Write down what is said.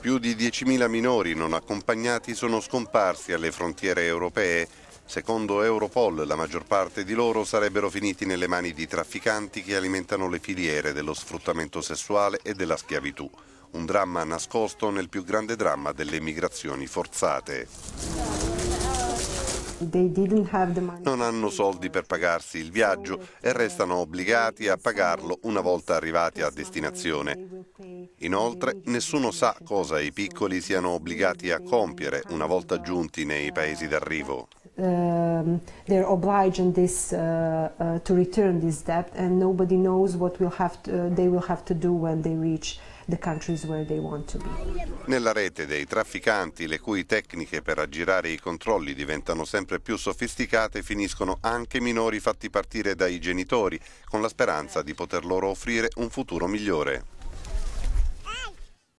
Più di 10.000 minori non accompagnati sono scomparsi alle frontiere europee. Secondo Europol la maggior parte di loro sarebbero finiti nelle mani di trafficanti che alimentano le filiere dello sfruttamento sessuale e della schiavitù. Un dramma nascosto nel più grande dramma delle migrazioni forzate. Non hanno soldi per pagarsi il viaggio e restano obbligati a pagarlo una volta arrivati a destinazione. Inoltre nessuno sa cosa i piccoli siano obbligati a compiere una volta giunti nei paesi d'arrivo um, they're obliged in this uh, uh, to return this debt, and nobody knows what will have to, uh, they will have to do when they reach the countries where they want to be. Nella rete dei trafficanti, le cui tecniche per aggirare i controlli diventano sempre più sofisticate, finiscono anche minori fatti partire dai genitori, con la speranza di poter loro offrire un futuro migliore.